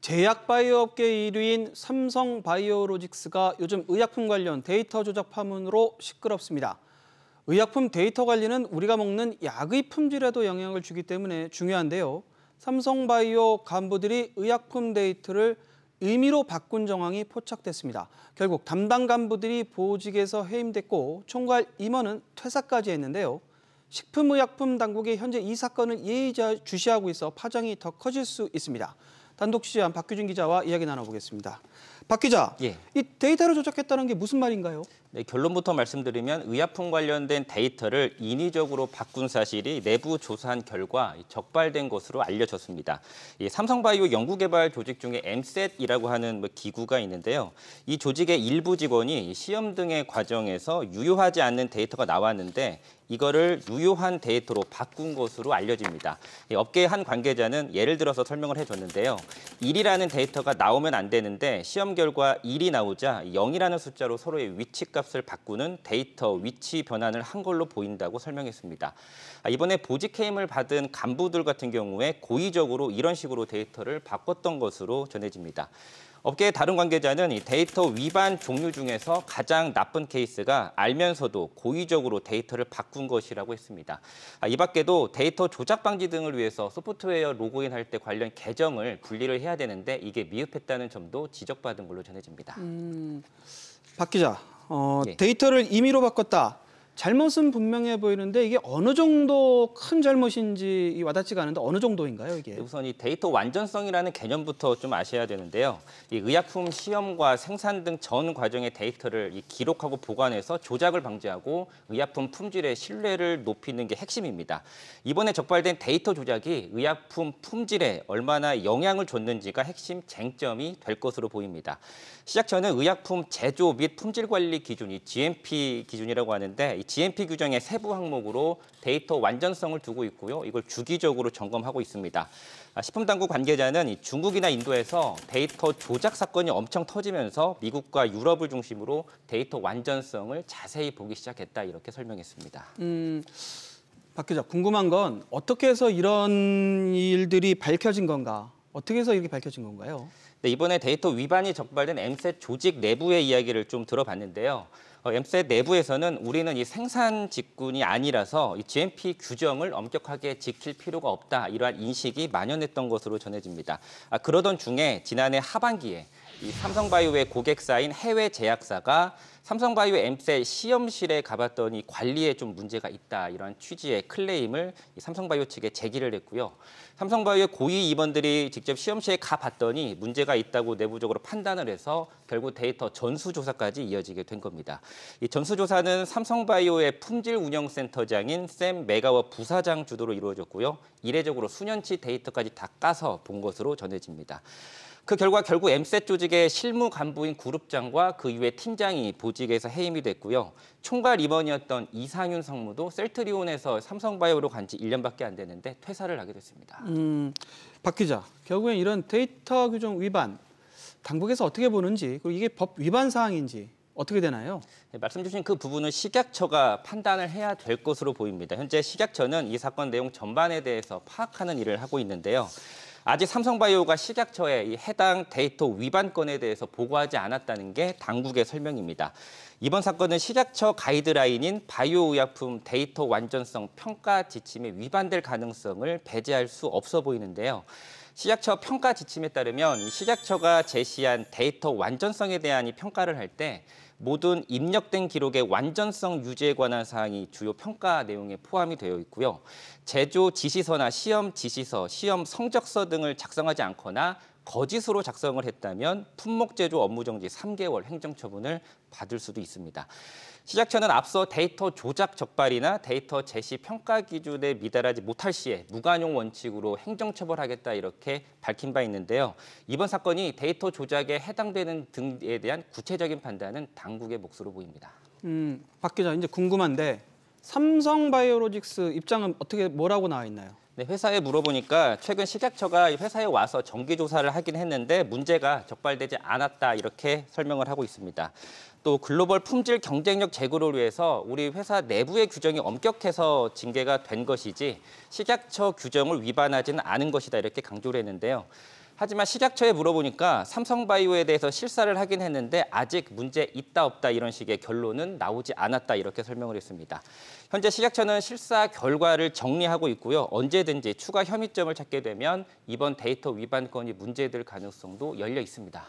제약 바이오업계 1위인 삼성 바이오로직스가 요즘 의약품 관련 데이터 조작 파문으로 시끄럽습니다. 의약품 데이터 관리는 우리가 먹는 약의 품질에도 영향을 주기 때문에 중요한데요. 삼성 바이오 간부들이 의약품 데이터를 의미로 바꾼 정황이 포착됐습니다. 결국 담당 간부들이 보직에서 해임됐고 총괄 임원은 퇴사까지 했는데요. 식품의약품 당국이 현재 이 사건을 예의주시하고 있어 파장이 더 커질 수 있습니다. 단독 취재한 박규진 기자와 이야기 나눠보겠습니다. 박 기자, 예. 이 데이터를 조작했다는 게 무슨 말인가요? 네, 결론부터 말씀드리면 의약품 관련된 데이터를 인위적으로 바꾼 사실이 내부 조사한 결과 적발된 것으로 알려졌습니다. 이 삼성바이오 연구개발 조직 중에 엠셋이라고 하는 뭐 기구가 있는데요. 이 조직의 일부 직원이 시험 등의 과정에서 유효하지 않는 데이터가 나왔는데 이거를 유효한 데이터로 바꾼 것으로 알려집니다. 업계의 한 관계자는 예를 들어서 설명을 해줬는데요. 일이라는 데이터가 나오면 안 되는데 시험 결과 1이 나오자 0이라는 숫자로 서로의 위치값을 바꾸는 데이터 위치 변환을 한 걸로 보인다고 설명했습니다. 아, 이번에 보직 해임을 받은 간부들 같은 경우에 고의적으로 이런 식으로 데이터를 바꿨던 것으로 전해집니다. 업계의 다른 관계자는 이 데이터 위반 종류 중에서 가장 나쁜 케이스가 알면서도 고의적으로 데이터를 바꾼 것이라고 했습니다. 아, 이 밖에도 데이터 조작 방지 등을 위해서 소프트웨어 로그인할 때 관련 계정을 분리를 해야 되는데 이게 미흡했다는 점도 지적받은 걸로 전해집니다. 음, 박 기자, 어, 네. 데이터를 임의로 바꿨다. 잘못은 분명해 보이는데 이게 어느 정도 큰 잘못인지 와닿지가 않은데 어느 정도인가요 이게? 네, 우선 이 데이터 완전성이라는 개념부터 좀 아셔야 되는데요. 이 의약품 시험과 생산 등 전 과정의 데이터를 이 기록하고 보관해서 조작을 방지하고 의약품 품질의 신뢰를 높이는 게 핵심입니다. 이번에 적발된 데이터 조작이 의약품 품질에 얼마나 영향을 줬는지가 핵심 쟁점이 될 것으로 보입니다. 시작 전에 의약품 제조 및 품질 관리 기준이 GMP 기준이라고 하는데 GMP 규정의 세부 항목으로 데이터 완전성을 두고 있고요. 이걸 주기적으로 점검하고 있습니다. 아, 식품당국 관계자는 중국이나 인도에서 데이터 조작 사건이 엄청 터지면서 미국과 유럽을 중심으로 데이터 완전성을 자세히 보기 시작했다 이렇게 설명했습니다. 음, 박 기자 궁금한 건 어떻게 해서 이런 일들이 밝혀진 건가? 어떻게 해서 이렇게 밝혀진 건가요? 네, 이번에 데이터 위반이 적발된 엠셋 조직 내부의 이야기를 좀 들어봤는데요. 어, 엠셋 내부에서는 우리는 이 생산 직군이 아니라서 이 GMP 규정을 엄격하게 지킬 필요가 없다 이러한 인식이 만연했던 것으로 전해집니다. 아, 그러던 중에 지난해 하반기에 이 삼성바이오의 고객사인 해외 제약사가 삼성바이오 엠셀 시험실에 가봤더니 관리에 좀 문제가 있다 이런 취지의 클레임을 삼성바이오 측에 제기를 했고요. 삼성바이오의 고위 임원들이 직접 시험실에 가봤더니 문제가 있다고 내부적으로 판단을 해서 결국 데이터 전수조사까지 이어지게 된 겁니다. 이 전수조사는 삼성바이오의 품질 운영센터장인 샘 메가워 부사장 주도로 이루어졌고요. 이례적으로 수년치 데이터까지 다 까서 본 것으로 전해집니다. 그 결과 결국 엠셋 조직의 실무 간부인 그룹장과 그 이후에 팀장이 보직에서 해임이 됐고요. 총괄 임원이었던 이상윤 상무도 셀트리온에서 삼성바이오로 간 지 1년밖에 안됐는데 퇴사를 하게 됐습니다. 음, 박 기자, 결국엔 이런 데이터 규정 위반 당국에서 어떻게 보는지 그리고 이게 법 위반 사항인지 어떻게 되나요? 네, 말씀 주신 그 부분은 식약처가 판단을 해야 될 것으로 보입니다. 현재 식약처는 이 사건 내용 전반에 대해서 파악하는 일을 하고 있는데요. 아직 삼성바이오가 식약처에 이 해당 데이터 위반 권에 대해서 보고하지 않았다는 게 당국의 설명입니다. 이번 사건은 식약처 가이드라인인 바이오의약품 데이터 완전성 평가 지침에 위반될 가능성을 배제할 수 없어 보이는데요. 식약처 평가 지침에 따르면 식약처가 제시한 데이터 완전성에 대한 이 평가를 할때 모든 입력된 기록의 완전성 유지에 관한 사항이 주요 평가 내용에 포함이 되어 있고요. 제조 지시서나 시험 지시서, 시험 성적서 등을 작성하지 않거나 거짓으로 작성을 했다면 품목 제조 업무 정지 3개월 행정 처분을 받을 수도 있습니다. 시작처는 앞서 데이터 조작 적발이나 데이터 제시 평가 기준에 미달하지 못할 시에 무관용 원칙으로 행정처벌하겠다 이렇게 밝힌 바 있는데요. 이번 사건이 데이터 조작에 해당되는 등에 대한 구체적인 판단은 당국의 몫으로 보입니다. 음, 박 기자 이제 궁금한데 삼성바이오로직스 입장은 어떻게 뭐라고 나와 있나요? 네, 회사에 물어보니까 최근 식약처가 회사에 와서 정기 조사를 하긴 했는데 문제가 적발되지 않았다 이렇게 설명을 하고 있습니다. 또 글로벌 품질 경쟁력 제고를 위해서 우리 회사 내부의 규정이 엄격해서 징계가 된 것이지 식약처 규정을 위반하지는 않은 것이다 이렇게 강조를 했는데요. 하지만 식약처에 물어보니까 삼성바이오에 대해서 실사를 하긴 했는데 아직 문제 있다 없다 이런 식의 결론은 나오지 않았다 이렇게 설명을 했습니다. 현재 식약처는 실사 결과를 정리하고 있고요. 언제든지 추가 혐의점을 찾게 되면 이번 데이터 위반 권이 문제될 가능성도 열려 있습니다.